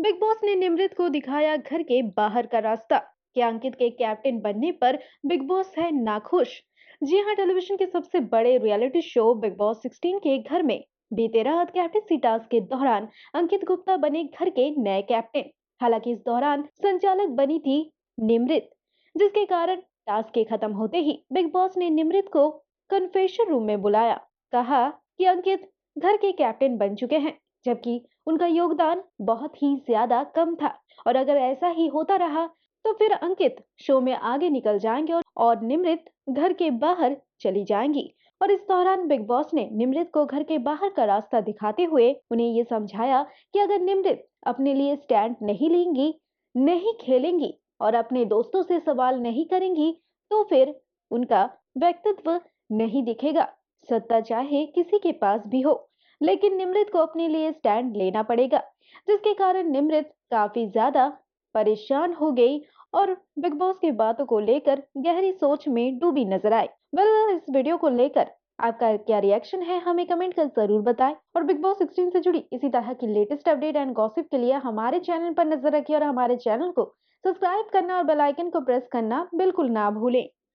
big boss ने निमृत को दिखाया घर के बाहर का रास्ता क्या अंकित के कैप्टन बनने पर बिग बॉस है नाखुश जी हाँ टेलीविजन के सबसे बड़े रियलिटी शो बिग बॉस 16 के घर में बीते रात कैप्टन टास्क के दौरान अंकित गुप्ता बने घर के नए कैप्टन हालांकि इस दौरान संचालक बनी थी निमृत जिसके कारण टास्क के खत्म होते ही बिग बॉस ने निमृत को कन्फेशन रूम में बुलाया कहा कि अंकित घर के कैप्टन बन चुके हैं जबकि उनका योगदान बहुत ही ज्यादा कम था और अगर ऐसा ही होता रहा तो फिर अंकित शो में आगे निकल जाएंगे और, निमृत घर के बाहर चली जाएंगी और इस दौरान बिग बॉस ने निमृत को घर के बाहर का रास्ता दिखाते हुए उन्हें ये समझाया कि अगर निमृत अपने लिए स्टैंड नहीं लेंगी नहीं खेलेंगी और अपने दोस्तों से सवाल नहीं करेंगी तो फिर उनका व्यक्तित्व नहीं दिखेगा सत्ता चाहे किसी के पास भी हो लेकिन निमृत को अपने लिए स्टैंड लेना पड़ेगा जिसके कारण निमृत काफी ज्यादा परेशान हो गई और बिग बॉस की बातों को लेकर गहरी सोच में डूबी नजर आई वेल इस वीडियो को लेकर आपका क्या रिएक्शन है हमें कमेंट कर जरूर बताएं और बिग बॉस 16 से जुड़ी इसी तरह की लेटेस्ट अपडेट एंड गॉसिप के लिए हमारे चैनल पर नजर रखिए और हमारे चैनल को सब्सक्राइब करना और बेल आइकन को प्रेस करना बिल्कुल ना भूलें